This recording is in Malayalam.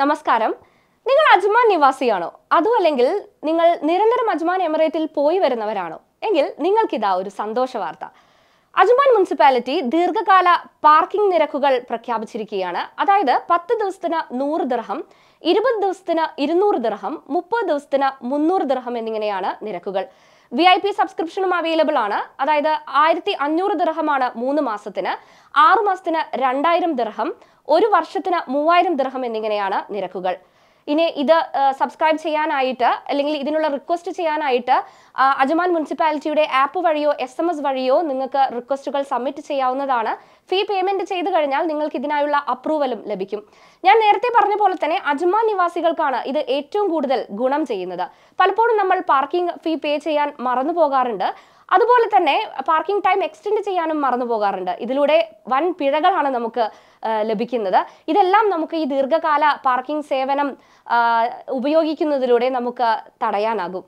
നമസ്കാരം നിങ്ങൾ അജ്മാൻ നിവാസിയാണോ അതോ അല്ലെങ്കിൽ നിങ്ങൾ നിരന്തരം അജ്മാൻ എമിറേറ്റിൽ പോയി വരുന്നവരാണോ എങ്കിൽ നിങ്ങൾക്കിതാ ഒരു സന്തോഷ വാർത്ത അജ്മാൻ മുനിസിപ്പാലിറ്റി ദീർഘകാല പാർക്കിംഗ് നിരക്കുകൾ പ്രഖ്യാപിച്ചിരിക്കുകയാണ് അതായത് പത്ത് ദിവസത്തിന് നൂറ് ദിർഹം ഇരുപത് ദിവസത്തിന് ഇരുന്നൂറ് ദിർഹം മുപ്പത് ദിവസത്തിന് മുന്നൂറ് ദിർഹം എന്നിങ്ങനെയാണ് നിരക്കുകൾ വി ഐ പി സബ്സ്ക്രിപ്ഷനും അവൈലബിൾ ആണ് അതായത് ആയിരത്തി അഞ്ഞൂറ് ദിർഹമാണ് മൂന്ന് മാസത്തിന് ആറു മാസത്തിന് രണ്ടായിരം ദിർഹം ഒരു വർഷത്തിന് മൂവായിരം ദിർഹം എന്നിങ്ങനെയാണ് നിരക്കുകൾ ഇനി ഇത് സബ്സ്ക്രൈബ് ചെയ്യാനായിട്ട് അല്ലെങ്കിൽ ഇതിനുള്ള റിക്വസ്റ്റ് ചെയ്യാനായിട്ട് അജമാൻ മുനിസിപ്പാലിറ്റിയുടെ ആപ്പ് വഴിയോ എസ് എം എസ് വഴിയോ നിങ്ങൾക്ക് റിക്വസ്റ്റുകൾ സബ്മിറ്റ് ചെയ്യാവുന്നതാണ് ഫീ പേയ്മെന്റ് ചെയ്തു കഴിഞ്ഞാൽ നിങ്ങൾക്ക് ഇതിനായുള്ള അപ്രൂവലും ലഭിക്കും ഞാൻ നേരത്തെ പറഞ്ഞ പോലെ തന്നെ അജ്മാൻ നിവാസികൾക്കാണ് ഇത് ഏറ്റവും കൂടുതൽ ഗുണം ചെയ്യുന്നത് പലപ്പോഴും നമ്മൾ പാർക്കിംഗ് ഫീ പേ ചെയ്യാൻ മറന്നു പോകാറുണ്ട് അതുപോലെ തന്നെ പാർക്കിംഗ് ടൈം എക്സ്റ്റെൻഡ് ചെയ്യാനും മറന്നു പോകാറുണ്ട് ഇതിലൂടെ വൻ പിഴകളാണ് നമുക്ക് ലഭിക്കുന്നത് ഇതെല്ലാം നമുക്ക് ഈ ദീർഘകാല പാർക്കിംഗ് സേവനം ഉപയോഗിക്കുന്നതിലൂടെ നമുക്ക് തടയാനാകും